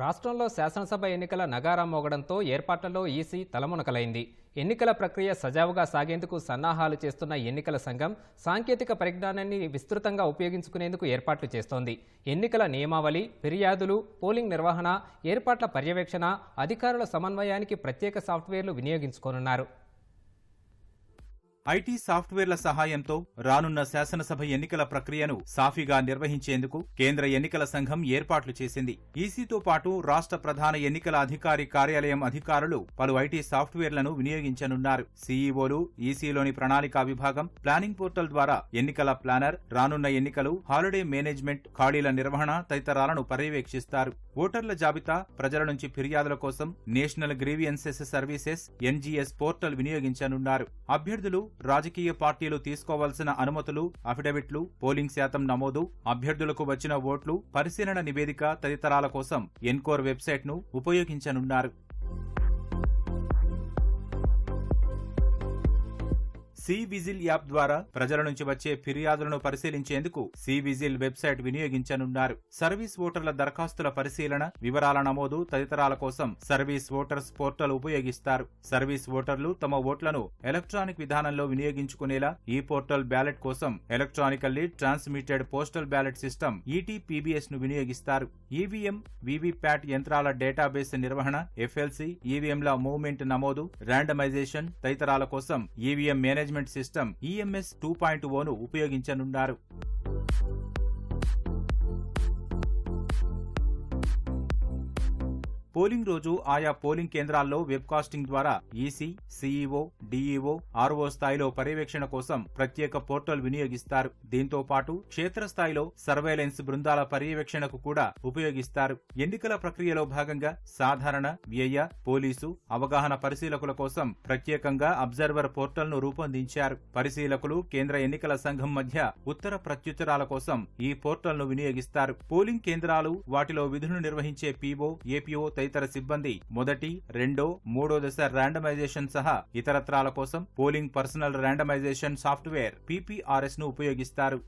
రాష్ట్రంలో శాసనసభ ఎన్నికల నగారా మోగడంతో ఏర్పాట్లలో ఈసీ తలమునకలైంది ఎన్నికల ప్రక్రియ సజావుగా సాగేందుకు సన్నాహాలు చేస్తున్న ఎన్నికల సంఘం సాంకేతిక పరిజ్ఞానాన్ని విస్తృతంగా ఉపయోగించుకునేందుకు ఏర్పాట్లు చేస్తోంది ఎన్నికల నియమావళి ఫిర్యాదులు పోలింగ్ నిర్వహణ ఏర్పాట్ల పర్యవేక్షణ అధికారుల సమన్వయానికి ప్రత్యేక సాఫ్ట్వేర్లు వినియోగించుకోనున్నారు ఐటీ సాఫ్ట్వేర్ల సహాయంతో రానున్న శాసనసభ ఎన్నికల ప్రక్రియను సాఫీగా నిర్వహించేందుకు కేంద్ర ఎన్నికల సంఘం ఏర్పాట్లు చేసింది ఈసీతో పాటు రాష్ట్ర ప్రధాన ఎన్నికల అధికారి కార్యాలయం అధికారులు పలు ఐటీ సాఫ్ట్వేర్లను వినియోగించనున్నారు సీఈఓలు ఈసీలోని ప్రణాళికా విభాగం ప్లానింగ్ పోర్టల్ ద్వారా ఎన్నికల ప్లానర్ రానున్న ఎన్నికలు హాలిడే మేనేజ్మెంట్ ఖాళీల నిర్వహణ తదితరాలను పర్యవేక్షిస్తారు ఓటర్ల జాబితా ప్రజల నుంచి ఫిర్యాదుల కోసం national grievances services NGS portal వినియోగించనున్నారు అభ్యర్థులు రాజకీయ పార్టీలు తీసుకోవాల్సిన అనుమతులు అఫిడవిట్లు పోలింగ్ శాతం నమోదు అభ్యర్థులకు వచ్చిన ఓట్లు పరిశీలన నివేదిక తదితరాల కోసం ఎన్కోర్ వెబ్సైట్ను ఉపయోగించనున్నారు సి విజిల్ యాప్ ద్వారా ప్రజల నుంచి వచ్చే ఫిర్యాదులను పరిశీలించేందుకు సి విజిల్ వెబ్సైట్ వినియోగించనున్నారు సర్వీస్ ఓటర్ల దరఖాస్తుల పరిశీలన వివరాల నమోదు తదితరాల కోసం సర్వీస్ ఓటర్స్ పోర్టల్ ఉపయోగిస్తారు సర్వీస్ ఓటర్లు తమ ఓట్లను ఎలక్ట్రానిక్ విధానంలో వినియోగించుకునేలా ఈ పోర్టల్ బ్యాలెట్ కోసం electronically transmitted postal ballot system ETPBS ను వినియోగిస్తారు ఈవీఎం వీవీప్యాట్ యంత్రాల డేటాబేస్ నిర్వహణ ఎఫ్ఎల్సీ ఈవీఎంల మూవ్మెంట్ నమోదు ర్యాండమైజేషన్ తదితరాల కోసం EVM manage management system EMS two point ఓను ఉపయోగించనున్నారు పోలింగ్ రోజు ఆయా పోలింగ్ కేంద్రాల్లో వెబ్కాస్టింగ్ ద్వారా ఈసీ సీఈఓ డీఈఓ ఆర్ఓ స్థాయిలో పర్యవేక్షణ కోసం ప్రత్యేక పోర్టల్ వినియోగిస్తారు దీంతో పాటు క్షేత్రస్థాయిలో సర్వేలెన్స్ బృందాల పర్యవేక్షణకు కూడా ఉపయోగిస్తారు ఎన్నికల ప్రక్రియలో భాగంగా సాధారణ వ్యయ పోలీసు అవగాహన పరిశీలకుల కోసం ప్రత్యేకంగా అబ్జర్వర్ పోర్టల్ను రూపొందించారు పరిశీలకులు కేంద్ర ఎన్నికల సంఘం మధ్య ఉత్తర ప్రత్యుత్తరాల కోసం ఈ పోర్టల్ను వినియోగిస్తారు పోలింగ్ కేంద్రాలు వాటిలో విధులు నిర్వహించే పీఓ ఏపీఓ తదితర సిబ్బంది మొదటి రెండో మూడో దశ ర్యాండమైజేషన్ సహా ఇతరత్రాల కోసం polling personnel randomisation software PPRS ను ఉపయోగిస్తారు